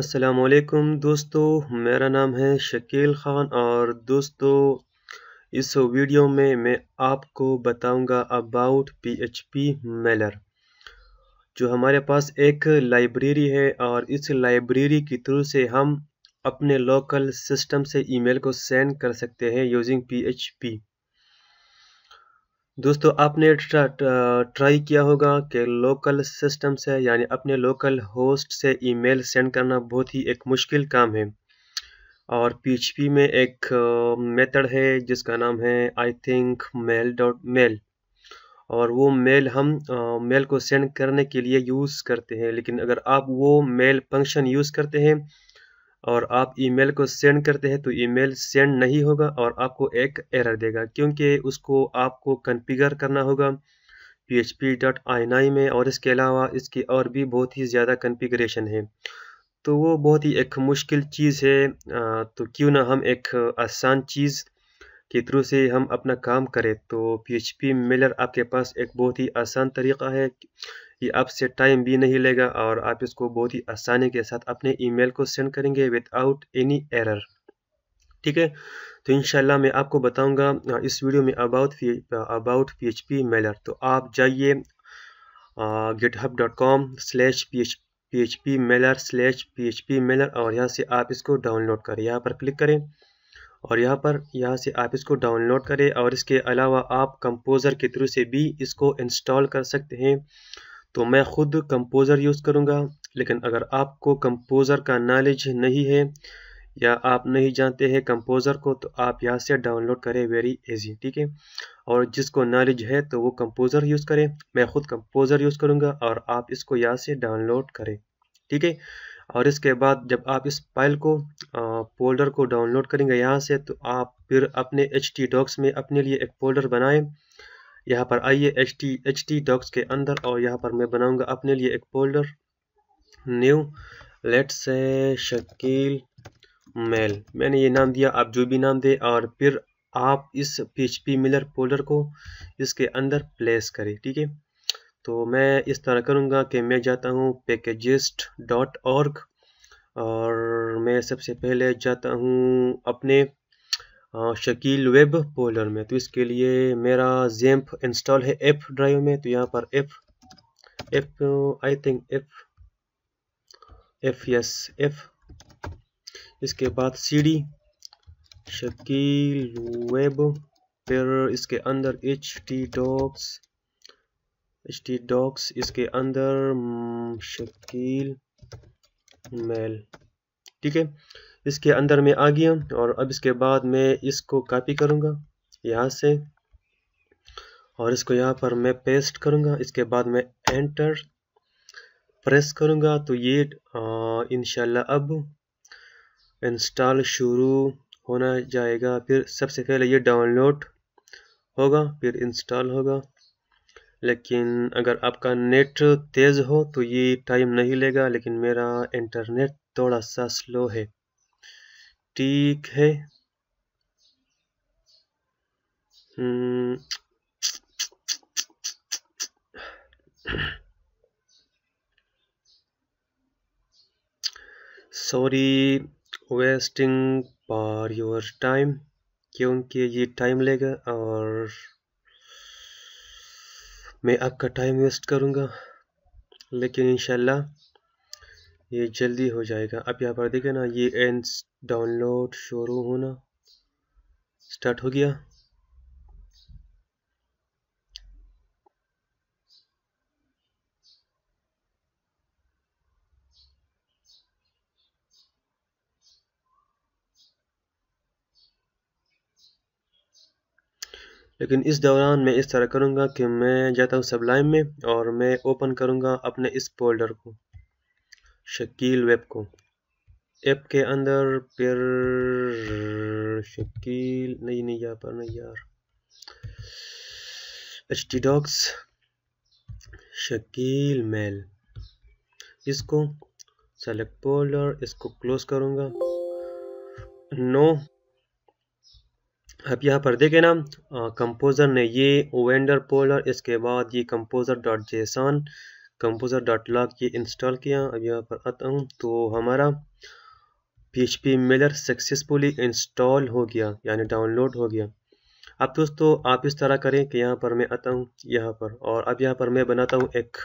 असलकम दोस्तों मेरा नाम है शकील ख़ान और दोस्तों इस वीडियो में मैं आपको बताऊंगा अबाउट पीएचपी मेलर जो हमारे पास एक लाइब्रेरी है और इस लाइब्रेरी के थ्रू से हम अपने लोकल सिस्टम से ईमेल को सेंड कर सकते हैं यूजिंग पीएचपी दोस्तों आपने ट्राई किया होगा कि लोकल सिस्टम से यानी अपने लोकल होस्ट से ईमेल सेंड करना बहुत ही एक मुश्किल काम है और पी में एक मेथड है जिसका नाम है I think mail dot mail और वो मेल हम मेल को सेंड करने के लिए यूज़ करते हैं लेकिन अगर आप वो मेल फंक्शन यूज़ करते हैं और आप ईमेल को सेंड करते हैं तो ईमेल सेंड नहीं होगा और आपको एक एरर देगा क्योंकि उसको आपको कन्फिगर करना होगा P H P dot I में और इसके अलावा इसकी और भी बहुत ही ज़्यादा कन्फिग्रेशन है तो वो बहुत ही एक मुश्किल चीज़ है तो क्यों ना हम एक आसान चीज़ के थ्रू से हम अपना काम करें तो पी एच पी मेलर आपके पास एक बहुत ही आसान तरीका है ये आपसे टाइम भी नहीं लेगा और आप इसको बहुत ही आसानी के साथ अपने ईमेल को सेंड करेंगे विदाउट एनी एरर ठीक है तो इनशाला मैं आपको बताऊंगा इस वीडियो में about about P H P mailer तो आप जाइए GitHub dot com slash P H P H P mailer slash P H P mailer और यहाँ से आप इसको डाउनलोड करें यहाँ पर क्लिक करें और यहाँ पर यहाँ से आप इसको डाउनलोड करें और इसके अलावा आप कंपोज़र के थ्रू से भी इसको इंस्टॉल कर सकते हैं तो मैं ख़ुद कंपोज़र यूज़ करूँगा लेकिन अगर आपको कंपोज़र का नॉलेज नहीं है या आप नहीं जानते हैं कंपोज़र को तो आप यहाँ से डाउनलोड करें वेरी इजी ठीक है और जिसको नॉलेज है तो वो कंपोज़र यूज़ करें मैं ख़ुद कंपोज़र यूज़ करूँगा और आप इसको यहाँ से डाउनलोड करें ठीक है और इसके बाद जब आप इस फाइल को फोल्डर को डाउनलोड करेंगे यहाँ से तो आप फिर अपने एच टी डॉक्स में अपने लिए एक फोल्डर बनाएं यहाँ पर आइए H T H T docs के अंदर और यहाँ पर मैं बनाऊंगा अपने लिए एक folder new let's say Shakeel mail मैंने ये नाम दिया आप जो भी नाम दें और फिर आप इस P H P mailer folder को इसके अंदर प्लेस करें ठीक है तो मैं इस तरह करूँगा कि मैं जाता हूँ पैकेजस्ट डॉट और मैं सबसे पहले जाता हूँ अपने शकील वेब पोलर में तो इसके लिए मेरा जेम्प इंस्टॉल है एफ ड्राइव में तो यहाँ पर F F I think F F yes F इसके बाद सी डी शकील वेब फिर इसके अंदर H T docs H T docs इसके अंदर हम्म, शकील मेल ठीक है इसके अंदर में आ गया और अब इसके बाद मैं इसको कॉपी करूँगा यहाँ से और इसको यहाँ पर मैं पेस्ट करूँगा इसके बाद मैं एंटर प्रेस करूँगा तो ये इन अब इंस्टॉल शुरू होना जाएगा फिर सबसे पहले ये डाउनलोड होगा फिर इंस्टॉल होगा लेकिन अगर आपका नेट तेज़ हो तो ये टाइम नहीं लेगा लेकिन मेरा इंटरनेट थोड़ा सा स्लो है ठीक है sorry wasting for your time क्योंकि ये टाइम लेगा और मैं आपका टाइम वेस्ट करूंगा लेकिन इंशाल्लाह ये जल्दी हो जाएगा अब यहाँ पर देखें ना ये एंड डाउनलोड शुरू होना स्टार्ट हो गया लेकिन इस दौरान मैं इस तरह करूंगा कि मैं जाता हूं सब में और मैं ओपन करूंगा अपने इस फोल्डर को शकील वेब को ऐप के अंदर फिर शकील नहीं नहीं यहाँ पर नहीं यार H T docs Shakeel mail इसको सेलेक्ट फोल्डर इसको क्लोज करूँगा नो अब यहाँ पर देखें ना कंपोज़र ने ये ओवेंडर पोलर इसके बाद ये composer dot JSON composer dot lock ये इंस्टॉल किया अब यहाँ पर आता हूँ तो हमारा P H P mailer successfully install हो गया यानी डाउनलोड हो गया अब दोस्तों आप इस तरह करें कि यहाँ पर मैं आता हूँ यहाँ पर और अब यहाँ पर मैं बनाता हूँ एक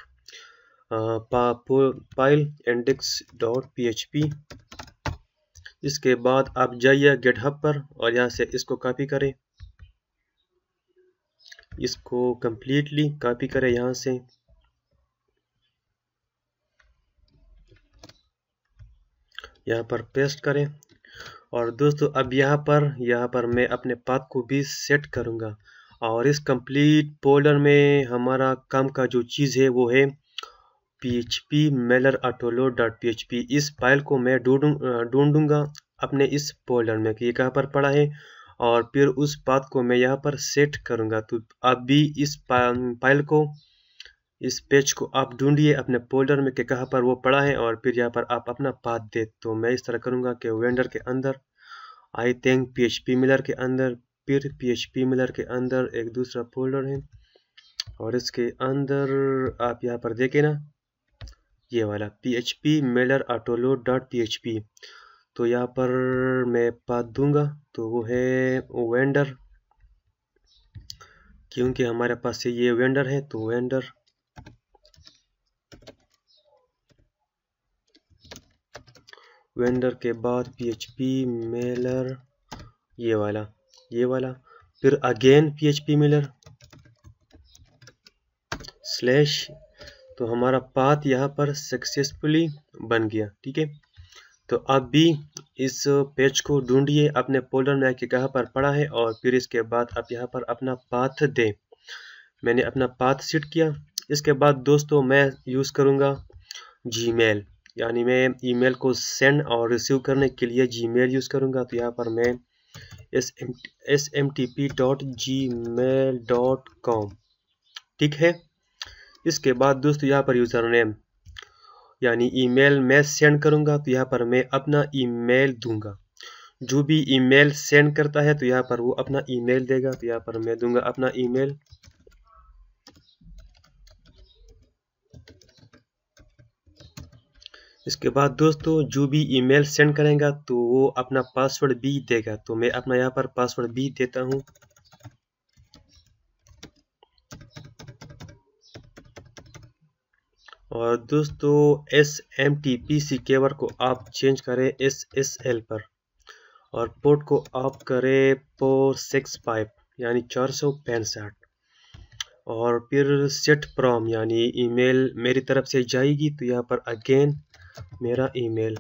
file index dot P H P इसके बाद आप जाइए गेटहब पर और यहाँ से इसको कॉपी करें इसको कम्प्लीटली कॉपी करें यहाँ से यहाँ पर पेस्ट करें और दोस्तों अब यहाँ पर यहाँ पर मैं अपने पाथ को भी सेट करूँगा और इस कंप्लीट पोलर में हमारा काम का जो चीज़ है वो है P H P mailer autoload dot P H P इस फाइल को मैं ढूंढूंगा अपने इस पोलर में कि ये कहाँ पर पड़ा है और फिर उस पाथ को मैं यहाँ पर सेट करूँगा तो अभी भी इस फाइल को इस पेज को आप ढूंढिए अपने फोल्डर में कि कहाँ पर वो पड़ा है और फिर यहाँ पर आप अपना पाथ दे तो मैं इस तरह करूँगा कि वेंडर के अंदर I think P H P mailer के अंदर फिर पी एच पी मिलर के अंदर एक दूसरा फोल्डर है और इसके अंदर आप यहाँ पर देखें ना ये वाला P H P mailer autoload dot P H P तो यहाँ पर मैं पाथ दूंगा तो वो है वेंडर क्योंकि हमारे पास ये वेंडर है तो वेंडर वेंडर के बाद पीएचपी मेलर ये वाला ये वाला फिर अगेन पीएचपी मेलर स्लैश तो हमारा पाथ यहाँ पर सक्सेसफुली बन गया ठीक है तो अब भी इस पेज को ढूंढिए अपने फोल्डर में आके कहाँ पर पड़ा है और फिर इसके बाद आप यहाँ पर अपना पाथ दें मैंने अपना पाथ सेट किया इसके बाद दोस्तों मैं यूज़ करूँगा जीमेल यानी मैं ईमेल को सेंड और रिसीव करने के लिए जीमेल यूज़ करूँगा तो यहाँ पर मैं S M S M T P dot G mail dot com ठीक है इसके बाद दोस्तों यहाँ पर यूज़र नेम यानी ईमेल मैं सेंड करूँगा तो यहाँ पर मैं अपना ईमेल दूंगा जो भी ईमेल सेंड करता है तो यहाँ पर वो अपना ईमेल देगा तो यहाँ पर मैं दूंगा अपना ईमेल इसके बाद दोस्तों जो भी ईमेल सेंड करेगा तो वो अपना पासवर्ड भी देगा तो मैं अपना यहाँ पर पासवर्ड भी देता हूँ और दोस्तों S M T P secure को आप चेंज करें एस एस एल पर और पोर्ट को आप करें फोर सिक्स फाइव यानी चार सौ पैंसठ और फिर सेट प्रॉम यानी ईमेल मेरी तरफ से जाएगी तो यहाँ पर अगेन मेरा ईमेल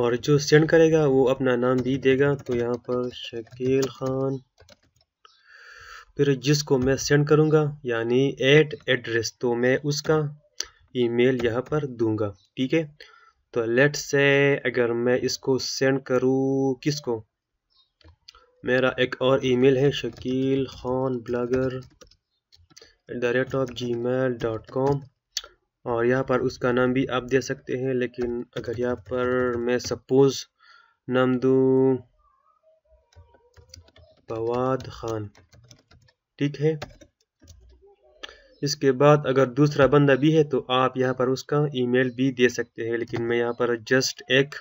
और जो सेंड करेगा वो अपना नाम भी देगा तो यहाँ पर शकील ख़ान फिर जिसको मैं सेंड करूँगा यानी एट एड्रेस तो मैं उसका ईमेल यहाँ पर दूंगा ठीक है तो लेट से अगर मैं इसको सेंड करूँ किसको मेरा एक और ईमेल है Shakeel Khan blogger the rate of G mail dot com और यहाँ पर उसका नाम भी आप दे सकते हैं लेकिन अगर यहाँ पर मैं सपोज़ नाम दू पवाद खान ठीक है इसके बाद अगर दूसरा बंदा भी है तो आप यहाँ पर उसका ईमेल भी दे सकते हैं लेकिन मैं यहाँ पर जस्ट एक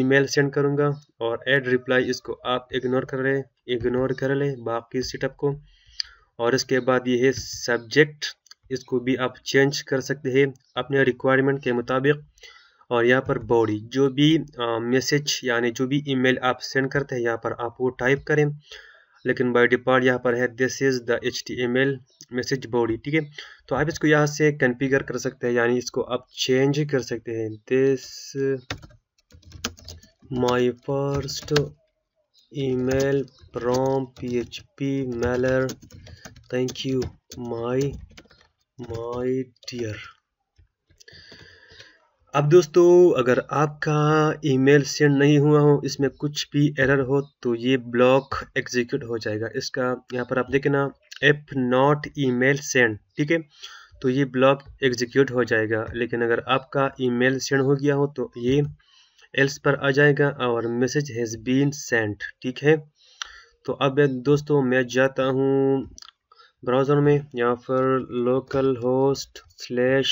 ईमेल सेंड करूँगा और एड रिप्लाई इसको आप इग्नोर कर रहे इग्नोर कर लें बाकी सेटअप को और इसके बाद ये है सब्जेक्ट इसको भी आप चेंज कर सकते हैं अपने रिक्वायरमेंट के मुताबिक और यहाँ पर बॉडी जो भी मैसेज यानी जो भी ईमेल आप सेंड करते हैं यहाँ पर आप वो टाइप करें लेकिन बाय डिफॉल्ट यहाँ पर है this is the H T M L message body ठीक है तो आप इसको यहाँ से कन्फिगर कर सकते हैं यानी इसको आप चेंज कर सकते हैं this my first email from P H P mailer thank you my my dear अब दोस्तों अगर आपका ईमेल सेंड नहीं हुआ हो इसमें कुछ भी एरर हो तो ये ब्लॉक एग्जीक्यूट हो जाएगा इसका यहाँ पर आप देखें ना एप नॉट ईमेल सेंड ठीक है तो ये ब्लॉक एग्जीक्यूट हो जाएगा लेकिन अगर आपका ईमेल सेंड हो गया हो तो ये एल्स पर आ जाएगा और मैसेज हैज़ बीन सेंड ठीक है तो अब दोस्तों मैं जाता हूँ ब्राउज़र में यहाँ पर local host slash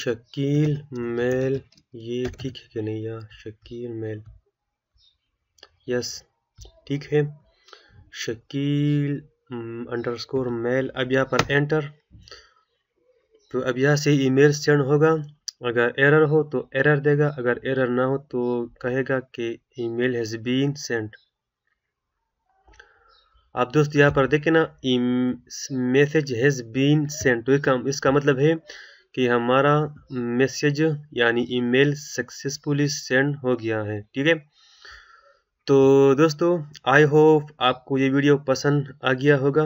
Shakeel mail ये ठीक है कि नहीं यार शकील मेल यस ठीक है शकील अंडरस्कोर मेल अब यहाँ पर एंटर तो अब यहाँ से ईमेल सेंड होगा अगर एरर हो तो एरर देगा अगर एरर ना हो तो कहेगा कि ईमेल हैज़ बीन सेंड अब दोस्त यहाँ पर देखें ना मैसेज हैज़ बीन सेंट तो इसका इसका मतलब है कि हमारा मैसेज यानी ईमेल सक्सेसफुली सेंड हो गया है ठीक है तो दोस्तों आई होप आपको ये वीडियो पसंद आ गया होगा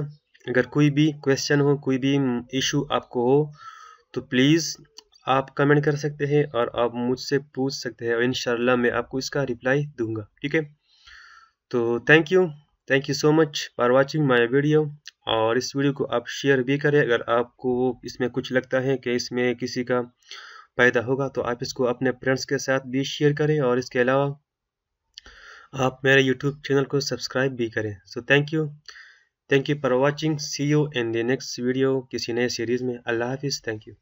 अगर कोई भी क्वेश्चन हो कोई भी इशू आपको हो तो प्लीज़ आप कमेंट कर सकते हैं और आप मुझसे पूछ सकते हैं और इन मैं आपको इसका रिप्लाई दूंगा ठीक है तो thank you thank you so much for watching my video और इस वीडियो को आप शेयर भी करें अगर आपको इसमें कुछ लगता है कि इसमें किसी का फ़ायदा होगा तो आप इसको अपने फ्रेंड्स के साथ भी शेयर करें और इसके अलावा आप मेरे यूट्यूब चैनल को सब्सक्राइब भी करें so thank you thank you for watching see you in the next video किसी नए सीरीज़ में अल्लाह हाफिज़ थैंक यू